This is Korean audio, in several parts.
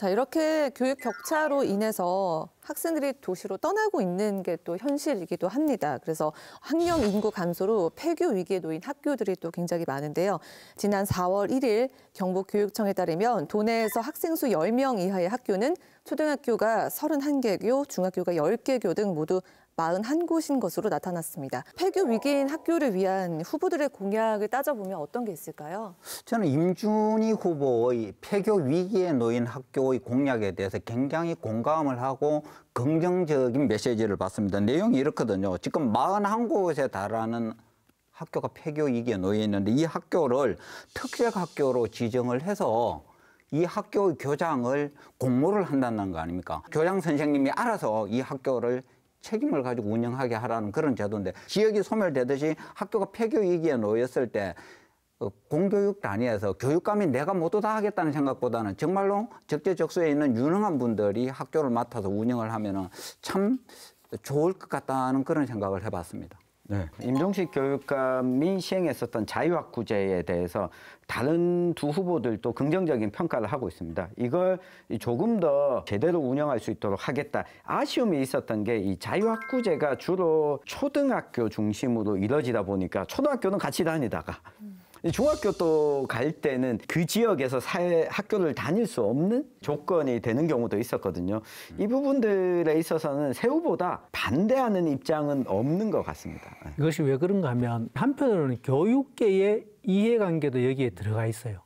자, 이렇게 교육 격차로 인해서 학생들이 도시로 떠나고 있는 게 또 현실이기도 합니다. 그래서 학령 인구 감소로 폐교 위기에 놓인 학교들이 또 굉장히 많은데요. 지난 4월 1일 경북교육청에 따르면 도내에서 학생 수 10명 이하의 학교는 초등학교가 31개 교, 중학교가 10개 교 등 모두 41곳인 것으로 나타났습니다. 폐교 위기인 학교를 위한 후보들의 공약을 따져보면 어떤 게 있을까요? 저는 임준희 후보의 폐교 위기에 놓인 학교의 공약에 대해서 굉장히 공감을 하고 긍정적인 메시지를 봤습니다. 내용이 이렇거든요. 지금 41곳에 달하는 학교가 폐교 위기에 놓여 있는데 이 학교를 특색 학교로 지정을 해서 이 학교 교장을 공모를 한다는 거 아닙니까? 교장 선생님이 알아서 이 학교를 책임을 가지고 운영하게 하라는 그런 제도인데 지역이 소멸되듯이 학교가 폐교 위기에 놓였을 때 어, 공교육 단위에서 교육감이 내가 모두 다 하겠다는 생각보다는 정말로 적재적소에 있는 유능한 분들이 학교를 맡아서 운영을 하면 참 좋을 것 같다는 그런 생각을 해봤습니다. 네. 임종식 교육감이 시행했었던 자유학구제에 대해서 다른 두 후보들도 긍정적인 평가를 하고 있습니다. 이걸 조금 더 제대로 운영할 수 있도록 하겠다. 아쉬움이 있었던 게 이 자유학구제가 주로 초등학교 중심으로 이뤄지다 보니까 초등학교는 같이 다니다가 음. 중학교 또 갈 때는 그 지역에서 사회, 학교를 다닐 수 없는 조건이 되는 경우도 있었거든요. 이 부분들에 있어서는 세우보다 반대하는 입장은 없는 것 같습니다. 예. 이것이 왜 그런가 하면 한편으로는 교육계의 이해관계도 여기에 들어가 있어요.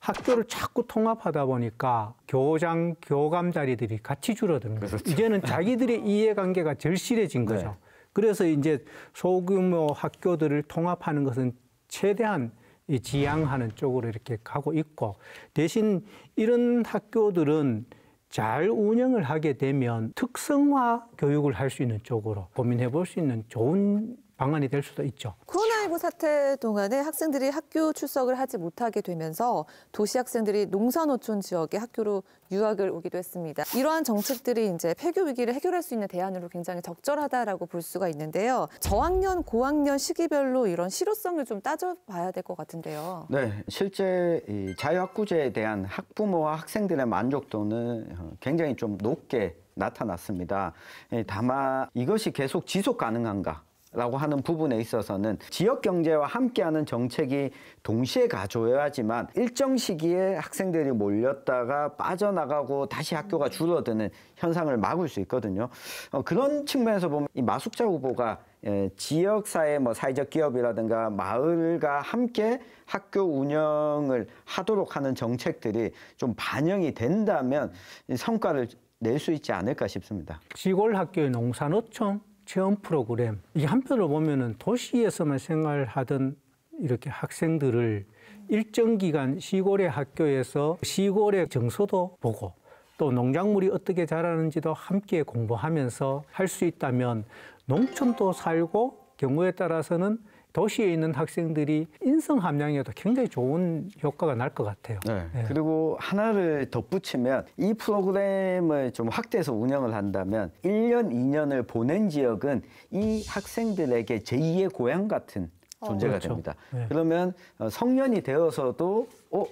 학교를 자꾸 통합하다 보니까 교장, 교감 자리들이 같이 줄어드는 거죠. 그렇죠. 이제는 예. 자기들의 이해관계가 절실해진 네. 거죠. 네. 그래서 이제 소규모 학교들을 통합하는 것은 최대한 이 지향하는 쪽으로 이렇게 가고 있고 대신 이런 학교들은 잘 운영을 하게 되면 특성화 교육을 할 수 있는 쪽으로 고민해 볼 수 있는 좋은 방안이 될 수도 있죠. 그 코로 사태 동안에 학생들이 학교 출석을 하지 못하게 되면서 도시 학생들이 농산어촌 지역의 학교로 유학을 오기도 했습니다. 이러한 정책들이 이제 폐교 위기를 해결할 수 있는 대안으로 굉장히 적절하다라고 볼 수가 있는데요. 저학년, 고학년 시기별로 이런 실효성을 좀 따져봐야 될 것 같은데요. 네, 실제 이 자유학구제에 대한 학부모와 학생들의 만족도는 어, 굉장히 좀 높게 나타났습니다. 예, 다만 이것이 계속 지속 가능한가? 라고 하는 부분에 있어서는 지역 경제와 함께하는 정책이 동시에 가져야지만 하 일정 시기에 학생들이 몰렸다가 빠져나가고 다시 학교가 음. 줄어드는 현상을 막을 수 있거든요. 어, 그런 측면에서 보면 이 마숙자 후보가 예, 지역사회 뭐 사회적 기업이라든가 마을과 함께 학교 운영을 하도록 하는 정책들이 좀 반영이 된다면 성과를 낼 수 있지 않을까 싶습니다. 시골 학교의 농산어촌 체험 프로그램 이게 한편으로 보면은 도시에서만 생활하던 이렇게 학생들을 일정 기간 시골의 학교에서 시골의 정서도 보고 또 농작물이 어떻게 자라는지도 함께 공부하면서 할 수 있다면 농촌도 살고 경우에 따라서는 도시에 있는 학생들이 인성 함량에도 굉장히 좋은 효과가 날 것 같아요. 네. 네. 그리고 하나를 덧붙이면 이 프로그램을 좀 확대해서 운영을 한다면 1년, 2년을 보낸 지역은 이 학생들에게 제2의 고향 같은 어. 존재가 그렇죠. 됩니다. 네. 그러면 어, 성년이 되어서도 어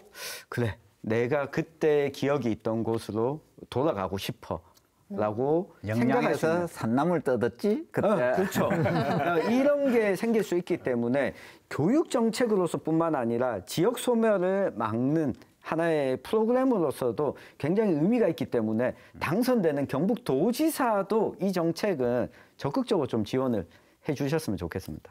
그래 내가 그때 기억이 있던 곳으로 돌아가고 싶어. 라고 생각해서 산나물 뜯었지 그때 어, 그렇죠 어, 이런 게 생길 수 있기 때문에 교육 정책으로서뿐만 아니라 지역 소멸을 막는 하나의 프로그램으로서도 굉장히 의미가 있기 때문에 당선되는 경북 도지사도 이 정책은 적극적으로 좀 지원을 해주셨으면 좋겠습니다.